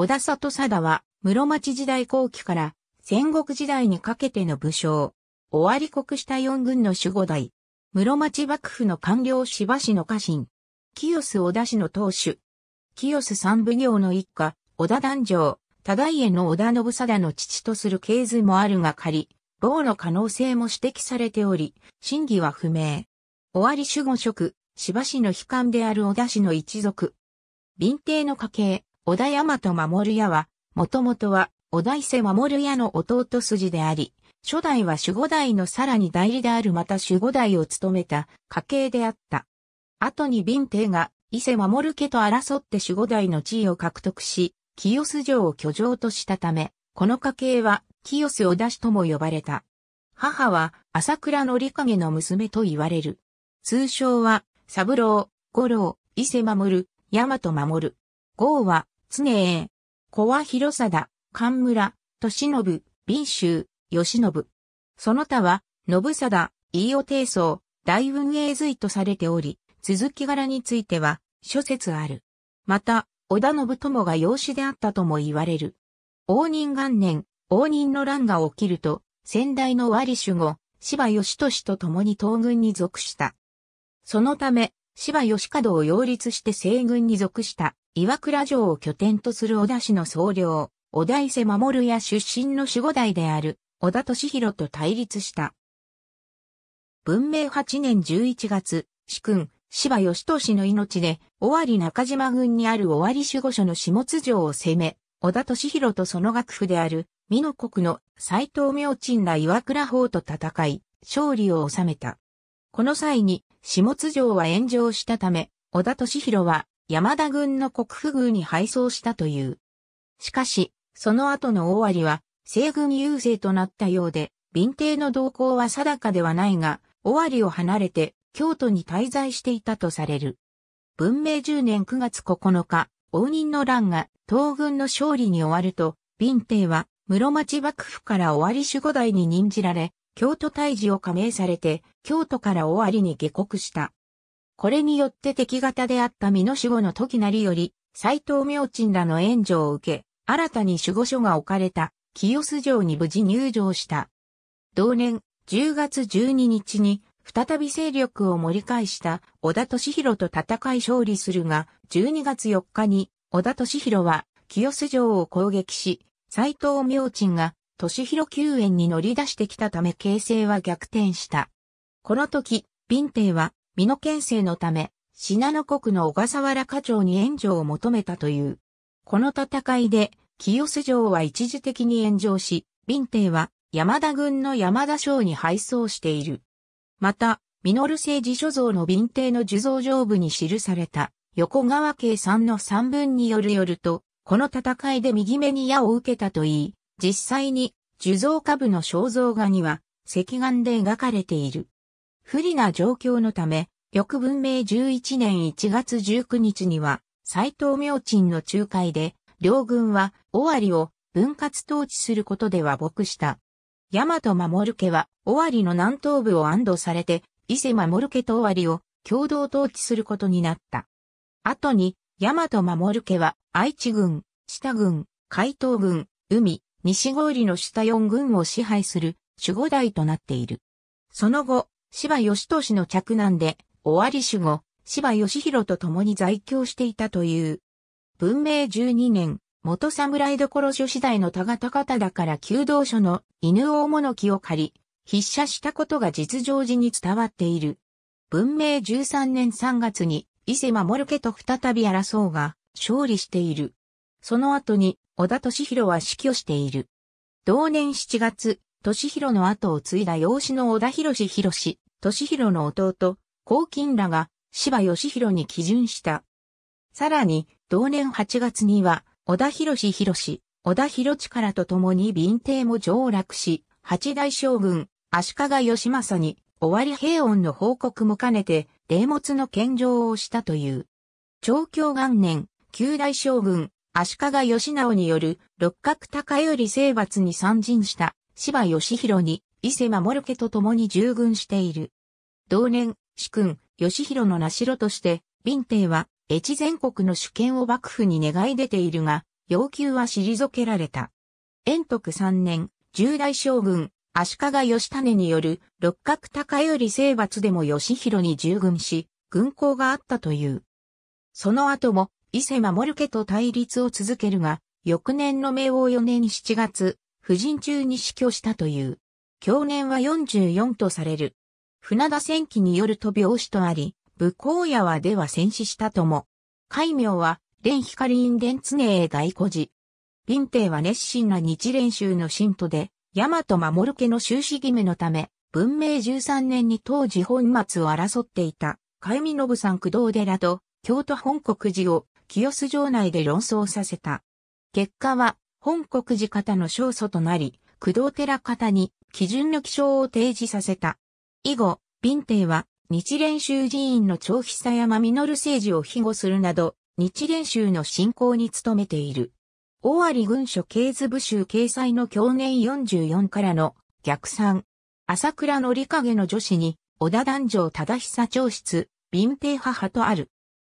小田里貞は、室町時代後期から戦国時代にかけての武将。終わり国した四軍の守護代。室町幕府の官僚芝氏の家臣。清須小田氏の当主。清須三奉行の一家、小田男互忠家の小田信貞の父とする系図もあるが仮、某の可能性も指摘されており、真偽は不明。終わり守護職、芝氏の悲観である小田氏の一族。v i 帝の家系、織田大和守屋は、もともとは、織田伊勢守屋の弟筋であり、初代は守護代のさらに代理であるまた守護代を務めた家系であった。後に弁帝が伊勢守家と争って守護代の地位を獲得し、清洲城を居城としたため、この家系は清洲小田氏とも呼ばれた。母は朝倉の影の娘と言われる。通称は、三郎、五郎、伊勢守、大和守、号は、常栄、子は広貞、神村、利信、敏州、義信。その他は、信貞、飯尾定宗、大運営随とされており、続き柄については、諸説ある。また、織田信友が養子であったとも言われる。応仁元年、応仁の乱が起きると、先代の割利守護、芝義俊と共に東軍に属した。そのため、芝義門を擁立して西軍に属した岩倉城を拠点とする小田氏の総領、小田伊勢守屋出身の守護代である、小田敏弘と対立した。文明8年11月、主君、芝義俊の命で、尾張中島軍にある尾張守護所の下津城を攻め、小田敏弘とその楽府である、美濃国の斎藤明鎮ら岩倉法と戦い、勝利を収めた。この際に、下津城は炎上したため、小田敏弘は山田軍の国府宮に敗走したという。しかし、その後の大割は、西軍優勢となったようで、便 i 帝の動向は定かではないが、尾張を離れて京都に滞在していたとされる。文明10年9月9日、応仁の乱が東軍の勝利に終わると、便 i 帝は室町幕府から尾張守護代に任じられ、京都大治を加盟されて、京都から尾張に下国した。これによって敵方であった美濃守護の時なりより、斎藤明鎮らの援助を受け、新たに守護所が置かれた清洲城に無事入城した。同年10月12日に再び勢力を盛り返した小田敏弘と戦い勝利するが、12月4日に小田敏弘は清洲城を攻撃し、斎藤明鎮が敏弘救援に乗り出してきたため形勢は逆転した。この時、ビンは美濃県政のため、信濃国の小笠原課長に援助を求めたという。この戦いで、清須城は一時的に炎上し、林帝は山田軍の山田省に敗走している。また、ミノル政治所蔵の林帝の受蔵上部に記された横川慶んの三文によるよると、この戦いで右目に矢を受けたといい、実際に受蔵下部の肖像画には、石眼で描かれている。不利な状況のため、翌文明11年1月19日には、斎藤明鎮の仲介で、両軍は尾張を分割統治することで和睦した。大和守家は尾張の南東部を安堵されて、伊勢守家と尾張を共同統治することになった。後に、大和守家は愛知軍、下軍、海東軍、海、西郡の下四軍を支配する守護代となっている。その後、柴義俊の着難で、尾張守護、柴義弘と共に在京していたという。文明12年、元侍所諸次第の田方方だから旧道所の犬大物木を借り、筆写したことが実情時に伝わっている。文明13年3月に伊勢守家と再び争うが勝利している。その後に小田敏弘は死去している。同年7月、敏広の後を継いだ養子の小田博士博士、敏広の弟、黄金らが芝義弘に基準した。さらに、同年8月には、小田博士博士、小田博力と共に便邸も上落し、八代将軍、足利義政に、終わり平穏の報告も兼ねて、霊物の献上をしたという。長教元年、九代将軍、足利義直による六角高頼征伐に参陣した芝義弘に伊勢守家と共に従軍している。同年、主君、義弘の名代として、敏帝は、越前国の主権を幕府に願い出ているが、要求は退けられた。延徳三年、十大将軍、足利義種による六角高より征伐でも義弘に従軍し、軍功があったという。その後も、伊勢守家と対立を続けるが、翌年の明王四年七月、婦人中に死去したという。去年は44とされる。船田戦記によると病死とあり、武甲屋はでは戦死したとも。戒名は、蓮光院伝常へ大孤児。林帝は熱心な日蓮宗の信徒で、大和守家の修士義務のため、文明13年に当時本末を争っていた、海見信さん動で、寺と、京都本国寺を、清洲城内で論争させた。結果は、本国寺方の勝訴となり、工藤寺方に基準の記章を提示させた。以後、敏帝は日蓮宗寺院の長久山実政治を庇護するなど、日蓮宗の信仰に努めている。大張軍書経図部集掲載の去年44からの逆算。朝倉の影の女子に、小田男女忠久長室、敏帝母とある。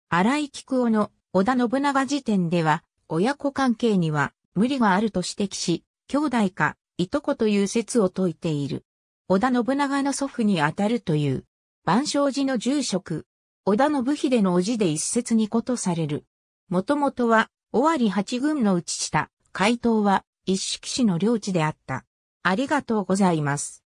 荒井菊夫の織田信長辞典では、親子関係には、無理があると指摘し、兄弟か、いとこという説を説いている。織田信長の祖父にあたるという、万象寺の住職、織田信秀の叔父で一説にことされる。もともとは、尾張八軍のうちした、回答は、一色氏の領地であった。ありがとうございます。